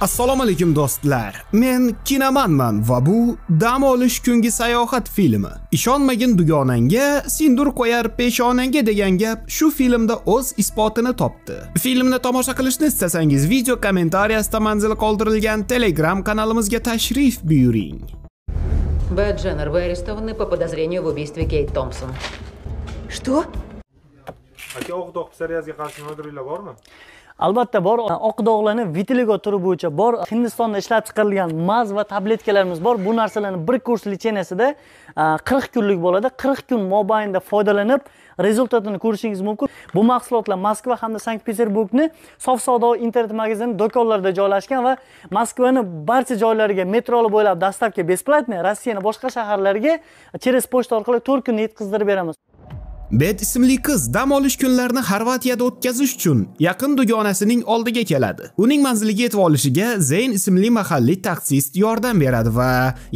Assalomu alaykum do'stlar. Men kinomanman va bu dam olish kungi sayohat filmi. Ishonmagin dugonangga, sindur qo'yar peshonangga degan gap shu filmda o'z isbotini topdi. Filmni tomosha qilishni istasangiz, video kommentariyasida manzil qoldirilgan Telegram kanalimizga tashrif buyuring. b Дженнер, вы арестованы по подозрению в убийстве Кейт Томпсон. Что? Aka, o'q do'q qarshi nimadir bormi? albatta bor e, oq dog'larni vitiligo turi bo'yicha bor e, hindistonda ishlab chiqarilgan maz va tabletkalarimiz bor bu narsalarni bir kurs lecheniyasida e, qirq kunlik bo'ladi qirq kun mobaynida foydalanib rezultatini ko'rishingiz mumkin bu mahsulotlar moskva hamda sankt peterburgni sof savdo internet magazini do'konlarida joylashgan va moskvani barcha joylariga metroli bo'ylab dastlabki бесплатный rossiyani boshqa shaharlariga через pochta orqali to'rt kunda yetkazdirib beramiz Bet ismli qiz dam olish kunlarini Xorvatiyada o'tkazish uchun yaqin dugonasining oldiga keladi. Uning manziliga yetib olishiga Zayn ismli mahalliy taksist yordam beradi va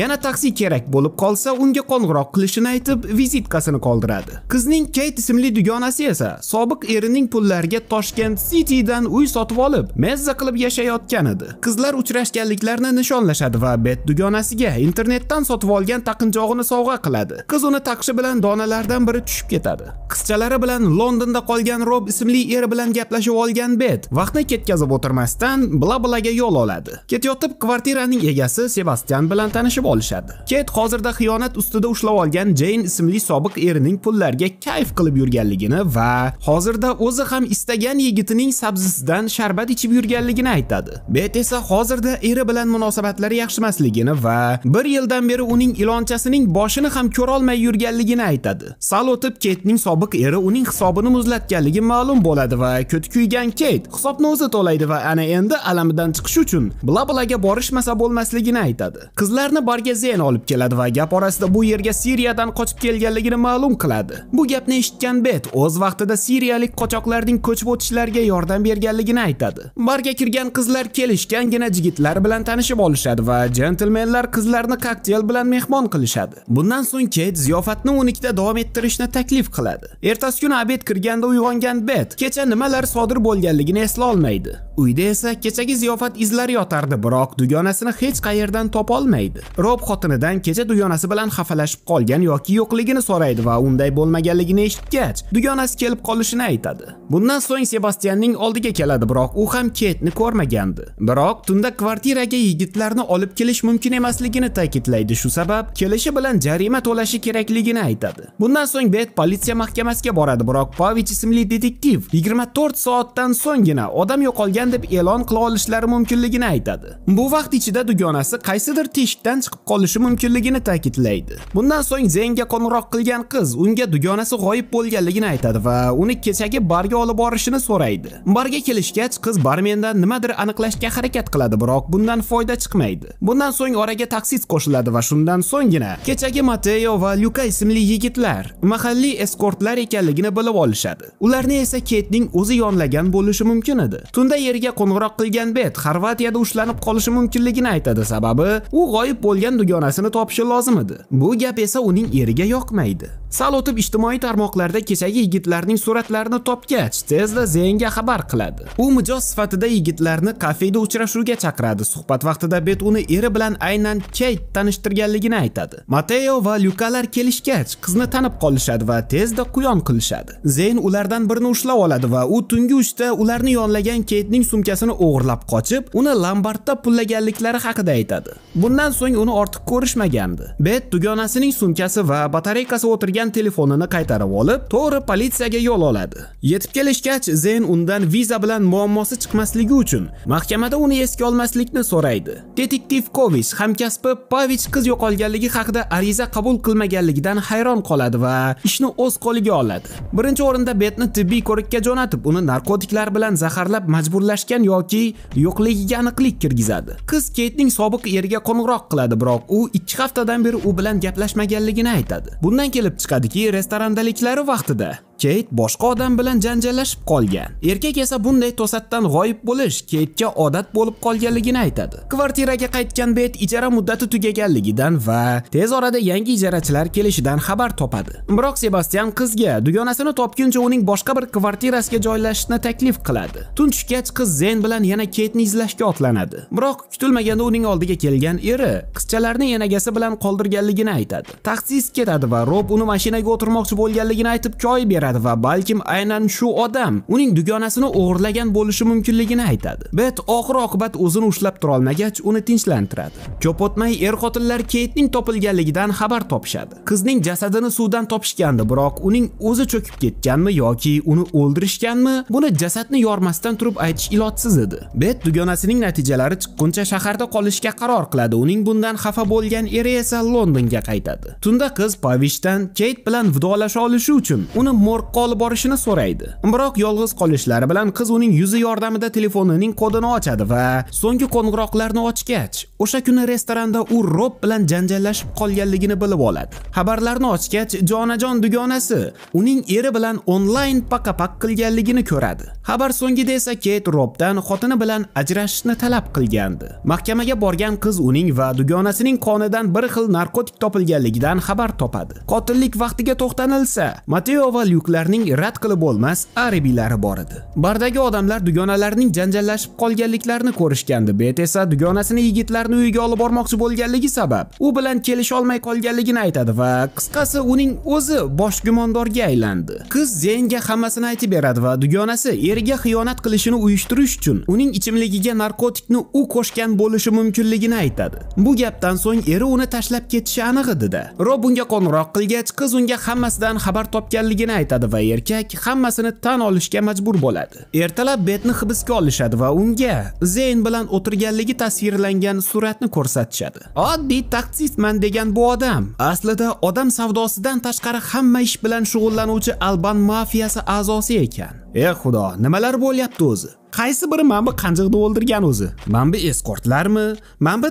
yana taksi kerak bo'lib qolsa unga qo'ng'iroq qilishini aytib vizitkasini qoldiradi. Qizning Kate ismli dugonasi esa sobiq erining pullariga Toshkent City'dan uy sotib olib, mezza qilib yashayotgan edi. Qizlar uchrashganliklarini nishonlashadi va Bet dugonasiga internetdan sotib olgan taqinchog'ini sovg'a qiladi. Qiz uni taqshi bilan donalardan biri tushib ketadi. qiladi qizchalari bilan londonda qolgan rob ismli er bilan gaplashib olgan bet vaqtni ketkazib o'tirmasdan bla blaga yo'l oladi ketayotib kvartiraning egasi sebastyan bilan tanishib olishadi ket hozirda xiyonat ustida ushlab olgan jeyn ismli sobiq erining pullarga kayf qilib yurganligini va hozirda o'zi ham istagan yigitining sabzisidan sharbat ichib yurganligini aytadi bet esa hozirda eri bilan munosabatlari yaxshimasligini va bir yildan beri uning ilonchasining boshini ham ko'rolmay yurganligini aytadi sal o'tib ket Keytning sobiq eri uning hisobini muzlatganligi ma'lum bo'ladi va ko'ti kuygan Keyt hisobni o'zi to'laydi va ana endi alamidan chiqish uchun Blablaga borishmasa bo'lmasligini aytadi. Qizlarni barga Zen olib keladi va gap orasida bu yerga Siriyadan qochib kelganligini ma'lum qiladi. Bu gapni eshitgan Bet o'z vaqtida siriyalik qochoqlarning ko'chib o'tishlariga yordam berganligini aytadi. Barga kirgan qizlar kelishgangina yigitlar bilan tanishib olishadi va gentlemanlar qizlarni kokteyl bilan mehmon qilishadi. Bundan so'ng Keyt ziyofatni 12 da davom ettirishni taklif qiladi ertasi kuni obed kirganda uyg'ongan bet kecha nimalar sodir bo'lganligini eslolmaydi Uyda esa kechagi ziyofat izlari yotardi, biroq dugonasini hech qayerdan topolmaydi. Rob xotinidan kecha dugonasi bilan xafalashib qolgan yoki yo'qligini so'raydi va unday bo'lmaganligini eshitgach, dugonasi kelib qolishini aytadi. Bundan so'ng Sebastianning oldiga keladi, biroq u ham Ketni ko'rmagandi. Biroq tunda kvartiraga yigitlarni olib kelish mumkin emasligini ta'kidlaydi. Shu sabab kelishi bilan jarima to'lashi kerakligini aytadi. Bundan so'ng Bet politsiya mahkamasiga boradi, biroq Pavich ismli detektiv 24 soatdan so'nggina odam yo'qolgan ekan deb e'lon qila olishlari mumkinligini aytadi. Bu vaqt ichida dugonasi qaysidir teshikdan chiqib qolishi mumkinligini ta'kidlaydi. Bundan so'ng Zengga qo'ng'iroq qilgan qiz unga dugonasi g'oyib bo'lganligini aytadi va uni kechagi barga olib borishini so'raydi. Barga kelishgach, qiz barmendan nimadir aniqlashga harakat qiladi, biroq bundan foyda chiqmaydi. Bundan so'ng oraga taksis qo'shiladi va shundan so'nggina kechagi Mateo va Luka ismli yigitlar mahalliy eskortlar ekanligini bilib olishadi. Ularni esa Ketning o'zi yonlagan bo'lishi mumkin edi. Tunda Twitter'ga qo'ng'iroq qilgan Bet Xorvatiyada ushlanib qolishi mumkinligini aytadi, sababi u g'oyib bo'lgan dugonasini topishi lozim edi. Bu gap esa uning eriga yoqmaydi. Salotib ijtimoiy tarmoqlarda kechagi yigitlarning suratlarini topgach, tezda Zenga xabar qiladi. U mijoz sifatida yigitlarni kafeda uchrashuvga chaqiradi. Suhbat vaqtida Bet uni eri bilan aynan keyt tanishtirganligini aytadi. Mateo va Lukalar kelishgach, qizni tanib qolishadi va tezda quyon qilishadi. Zeyn ulardan birini ushlab oladi va u tungi 3da ularni yonlagan keytning sumkasini o'g'irlab qochib, uni lombardda pullaganliklari haqida aytadi. Bundan so'ng uni ortiq ko'rishmagandi. Bet dugonasining sumkasi va batareykasi o'tirgan telefonini qaytarib olib, to'g'ri politsiyaga yo'l oladi. Yetib kelishgach, Zen undan viza bilan muammosi chiqmasligi uchun mahkamada uni esga olmaslikni so'raydi. Detektiv Kovich hamkasbi Pavich qiz yo'qolganligi haqida ariza qabul qilmaganligidan hayron qoladi va ishni o'z qo'liga oladi. Birinchi o'rinda Betni tibbiy ko'rikka jo'natib, uni narkotiklar bilan zaharlab majburlash joylashgan yoki yo'qligiga aniqlik kirgizadi. Qiz keytning sobiq eriga qo'ng'iroq qiladi, biroq u 2 haftadan beri u bilan gaplashmaganligini aytadi. Bundan kelib chiqadiki, restorandaliklari vaqtida Кейт boshqa odam bilan janjallashib qolgan. Erkak esa bunday to'satdan g'oyib bo'lish Keytga odat bo'lib qolganligini aytadi. Kvartiraga qaytgan Bet ijara muddati tugaganligidan va tez orada yangi ijarachilar kelishidan xabar topadi. Biroq Sebastian qizga dugonasini topguncha uning boshqa bir kvartirasiga joylashishni taklif qiladi. Tun tushgach qiz Zen bilan yana Keytni izlashga otlanadi. Biroq kutilmaganda uning oldiga kelgan eri qizchalarni yanagasi bilan qoldirganligini aytadi. Taxsis ketadi va Rob uni mashinaga o'tirmoqchi bo'lganligini aytib koy beradi. beradi va balkim aynan shu odam uning dugonasini o'g'irlagan bo'lishi mumkinligini aytadi. Bet oxir oqibat o'zini ushlab tura olmagach, uni tinchlantiradi. Ko'p o'tmay er xotinlar keytning topilganligidan xabar topishadi. Qizning jasadini suvdan topishgandi, biroq uning o'zi cho'kib ketganmi yoki uni o'ldirishganmi, buni jasadni yormasdan turib aytish ilojsiz edi. Bet dugonasining natijalari chiqquncha shaharda qolishga qaror qiladi. Uning bundan xafa bo'lgan eri esa Londonga qaytadi. Tunda qiz Pavishdan Kate bilan vidolasha olishi uchun uni qo'rqqa olib borishini so'raydi. Biroq yolg'iz qolishlari bilan qiz uning yuzi yordamida telefonining kodini ochadi va so'nggi qo'ng'iroqlarni ochgach, o'sha kuni restoranda u Rob bilan janjallashib qolganligini bilib oladi. Xabarlarni ochgach, jonajon dugonasi uning eri bilan onlayn paqapaq pak qilganligini ko'radi. Xabar so'ngida esa Ket Robdan xotini bilan ajrashishni talab qilgandi. Mahkamaga borgan qiz uning va dugonasining qonidan bir xil narkotik topilganligidan xabar topadi. Qotillik vaqtiga to'xtanilsa, Mateo va lyuk turklarning rad qilib bo'lmas aribiylari bor edi bardagi odamlar dugonalarning janjallashib qolganliklarini ko'rishgandi bet esa dugonasini yigitlarni uyiga olib bormoqchi bo'lganligi sabab u bilan kelisholmay qolganligini aytadi va qisqasi uning o'zi bosh gumondorga aylandi qiz zeynga hammasini aytib beradi va dugonasi eriga xiyonat qilishini uyushtirish uchun uning ichimligiga narkotikni u qo'shgan bo'lishi mumkinligini aytadi bu gapdan so'ng eri uni tashlab ketishi aniq edida rob unga qo'ng'iroq qilgach qiz unga hammasidan xabar topganligini aytadi aytadi va erkak hammasini tan olishga majbur bo'ladi. Ertalab Betni hibsga olishadi va unga Zeyn bilan o'tirganligi tasvirlangan suratni ko'rsatishadi. Oddiy taksistman degan bu odam aslida odam savdosidan tashqari hamma ish bilan shug'ullanuvchi Alban mafiyasi a'zosi ekan. e xudo nimalar bo'lyapti o'zi qaysi biri mana bu qanjiqni o'ldirgan o'zi mana bu eskortlarmi mana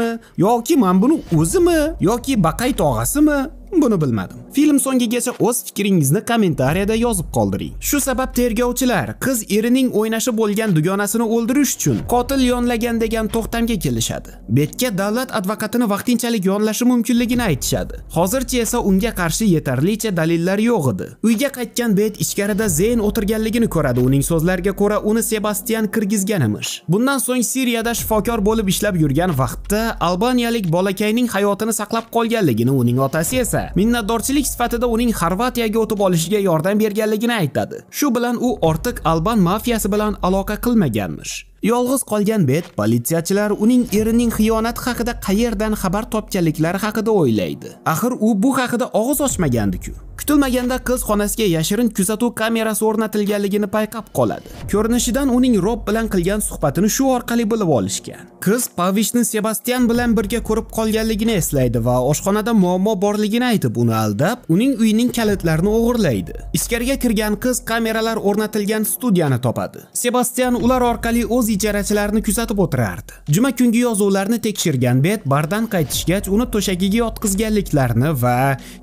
bu yoki men buni o'zimi yoki baqay tog'asimi? buni bilmadim film so'ngigacha o'z fikringizni kommentariyada yozib qoldiring shu sabab tergovchilar qiz erining o'ynashi bo'lgan dugonasini o'ldirish uchun qotil yonlagan degan to'xtamga kelishadi betga davlat advokatini vaqtinchalik yonlashi mumkinligini aytishadi hozircha esa unga qarshi yetarlicha dalillar yo'g'idi. edi uyga qaytgan bet ichkarida zeyn o'tirib o'tirganligini ko'radi. Uning so'zlariga ko'ra, uni Sebastian kirgizgan emish. Bundan so'ng Siriyada shifokor bo'lib ishlab yurgan vaqtda albaniyalik bolakayning hayotini saqlab qolganligini, uning otasi esa minnatdorchilik sifatida uning Xorvatiyaga o'tib olishiga yordam berganligini aytadi. Shu bilan u ortiq alban mafiyasi bilan aloqa qilmaganmish. Yolg'iz qolgan Bet politsiyachilar uning erining xiyonati haqida qayerdan xabar topganliklari haqida o'ylaydi. Axir u bu haqida og'iz ochmagandi-ku. Kutilmaganda qiz xonasiga yashirin kuzatuv kamerasi o'rnatilganligini payqab qoladi. Ko'rinishidan uning Rob bilan qilgan suhbatini shu orqali bilib olishgan. Qiz Pavishni Sebastian bilan birga ko'rib qolganligini eslaydi va oshxonada muammo borligini aytib, uni aldab, uning uyining kalitlarini o'g'irlaydi. Ichkariga kirgan qiz kameralar o'rnatilgan studiyani topadi. Sebastian ular orqali o'z ijarachilarini kuzatib o'tirardi. Juma kungi yozuvlarni tekshirgan Bet bardan qaytishgach, uni to'shagiga yotqizganliklarini va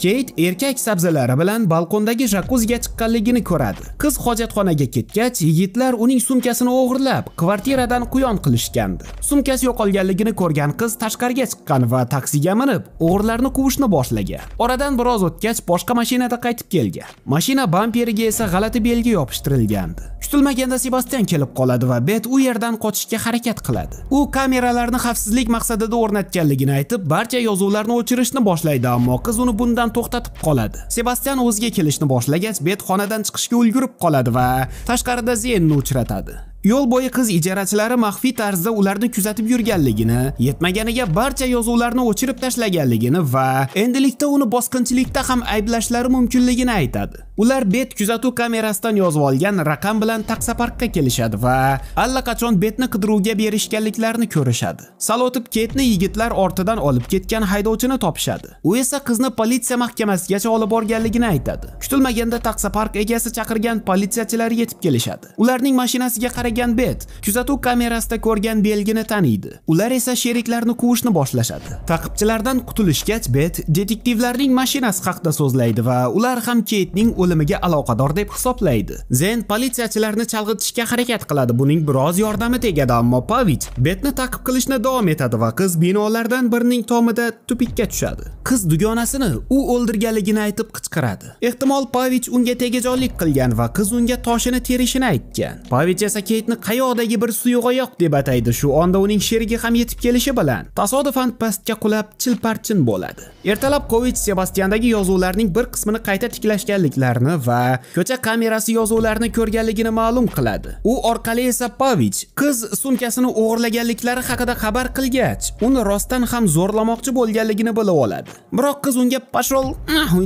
Kate erkak sabzalar do'stlari bilan balkondagi jakuziga chiqqanligini ko'radi. Qiz hojatxonaga ketgach, yigitlar uning sumkasini o'g'irlab, kvartiradan quyon qilishgandi. Sumkasi yo'qolganligini ko'rgan qiz tashqariga chiqqan va taksiga minib, o'g'irlarni quvishni boshlagan. Oradan biroz o'tgach, boshqa mashinada qaytib kelgan. Mashina bamperiga esa g'alati belgi yopishtirilgandi. Kutilmaganda Sebastian kelib qoladi va Bet u yerdan qochishga harakat qiladi. U kameralarni xavfsizlik maqsadida o'rnatganligini aytib, barcha yozuvlarni o'chirishni boshlaydi, ammo qiz uni bundan to'xtatib qoladi. Sebastian Sebastian o'ziga kelishni boshlagach, betxonadan chiqishga ulgurib qoladi va tashqarida Zenni uchratadi. Yo'l bo'yi qiz ijarachilari maxfiy tarzda ularni kuzatib yurganligini, yetmaganiga barcha yozuvlarni o'chirib tashlaganligini va endilikda uni bosqinchilikda ham ayblashlari mumkinligini aytadi. Ular bet kuzatuv kamerasidan yozib olgan raqam bilan taksoparkka kelishadi va allaqachon betni qidiruvga berishganliklarini ko'rishadi. Salotib ketni yigitlar ortidan olib ketgan haydovchini topishadi. U esa qizni politsiya mahkamasigacha olib borganligini aytadi. Kutilmaganda taksopark egasi chaqirgan politsiyachilar yetib kelishadi. Ularning mashinasiga qaragan bet kuzatuv kamerasida ko'rgan belgini taniydi. Ular esa sheriklarni quvishni boshlashadi. Taqibchilardan qutulishgach, bet detektivlarning mashinasi haqida so'zlaydi va ular ham ketning o'limiga aloqador deb hisoblaydi. Zen politsiyachilarni chalg'itishga harakat qiladi. Buning biroz yordami tegadi, ammo Pavich betni taqib qilishni davom etadi va qiz binolardan birining tomida tupikka tushadi. Qiz dugonasini u o'ldirganligini aytib qichqiradi. Ehtimol Pavich unga tegajonlik qilgan va qiz unga toshini terishini aytgan. Pavich esa Keytni qayoqdagi bir suyuqoyoq deb ataydi. Shu onda uning sherigi ham yetib kelishi bilan tasodifan pastga qulab chilparchin bo'ladi. Ertalab Kovich Sebastiandagi yozuvlarning bir qismini qayta tiklashganliklari suratlarni va ko'cha kamerasi yozuvlarini ko'rganligini ma'lum qiladi. U orqali esa Pavich qiz sumkasini o'g'irlaganliklari haqida xabar qilgach, uni rostdan ham zo'rlamoqchi bo'lganligini bilib oladi. Biroq qiz unga "Pashol"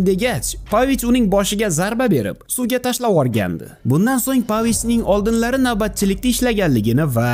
degach, Pavich uning boshiga zarba berib, suvga tashlab yuborgandi. Bundan so'ng Pavichning oldinlari navbatchilikda ishlaganligini va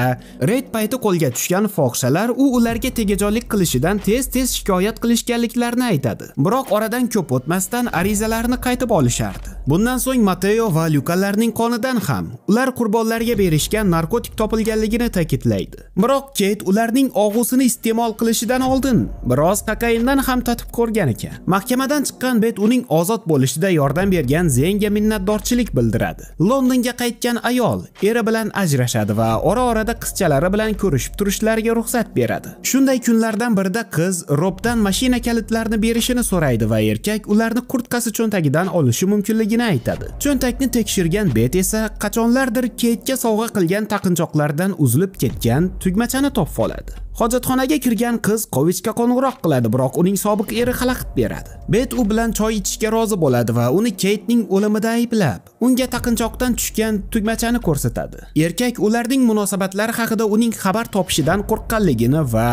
reyd payti qo'lga tushgan fohishalar u ularga tegajonlik qilishidan tez-tez shikoyat qilishganliklarini aytadi. Biroq oradan ko'p o'tmasdan arizalarni qaytib olishardi. qilyapti bundan so'ng mateo va lyukalarning qonidan ham ular qurbonlarga berishgan narkotik topilganligini ta'kidlaydi biroq keyt ularning og'usini iste'mol qilishidan oldin biroz kokaindan ham tatib ko'rgan ekan mahkamadan chiqqan bet uning ozod bo'lishida yordam bergan zenga minnatdorchilik bildiradi londonga qaytgan ayol eri bilan ajrashadi va ora orada qizchalari bilan ko'rishib turishlariga ruxsat beradi shunday kunlardan birida qiz robdan mashina kalitlarini berishini so'raydi va erkak ularni kurtkasi cho'ntagidan olishi mumkin mumkinligini aytadi cho'ntakni tekshirgan bet esa qachonlardir ketga sovg'a qilgan taqinchoqlardan uzilib ketgan tugmachani topib oladi hojatxonaga kirgan qiz kovichga qo'ng'iroq qiladi biroq uning sobiq eri xalaqit beradi bet u bilan choy ichishga rozi bo'ladi va uni keytning o'limida ayblab unga taqinchoqdan tushgan tugmachani ko'rsatadi erkak ularning munosabatlari haqida uning xabar topishidan qo'rqqanligini va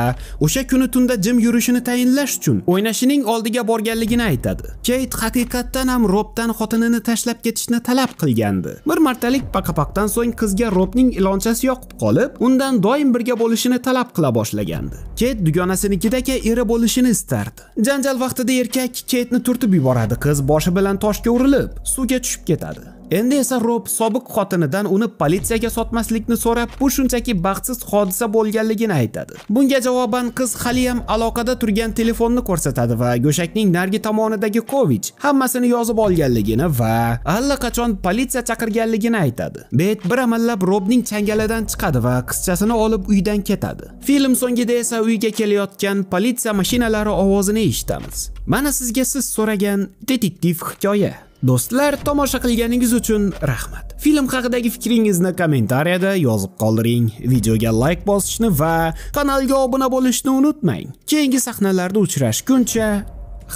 o'sha kuni tunda jim yurishini tayinlash uchun o'ynashining oldiga borganligini aytadi keyt haqiqatdan ham robdan xotinini tashlab ketishni talab qilgandi bir martalik paqapaqdan so'ng qizga robning ilonchasi yoqib qolib undan doim birga bo'lishini talab qila boshladi tashlagandi ket dugonasinikidaka eri bo'lishini istardi janjal vaqtida erkak ketni turtib yuboradi qiz boshi bilan toshga urilib suvga tushib ketadi Endi esa Rob sobiq xotinidan uni politsiyaga sotmaslikni so'rab, bu shunchaki baxtsiz hodisa bo'lganligini aytadi. Bunga javoban qiz hali ham aloqada turgan telefonni ko'rsatadi va go'shakning nargi tomonidagi Kovich hammasini yozib olganligini va allaqachon politsiya chaqirganligini aytadi. Bet bir amallab Robning changalidan chiqadi va qizchasini olib uydan ketadi. Film so'ngida esa uyga kelayotgan politsiya mashinalari ovozini eshitamiz. Mana sizga siz so'ragan detektiv hikoya. Do'stlar, tomosha qilganingiz uchun rahmat. Film haqidagi fikringizni kommentariyada yozib qoldiring. Videoga like bosishni va kanalga obuna bo'lishni unutmang. Keyingi sahnalarda uchrashguncha,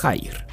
xayr.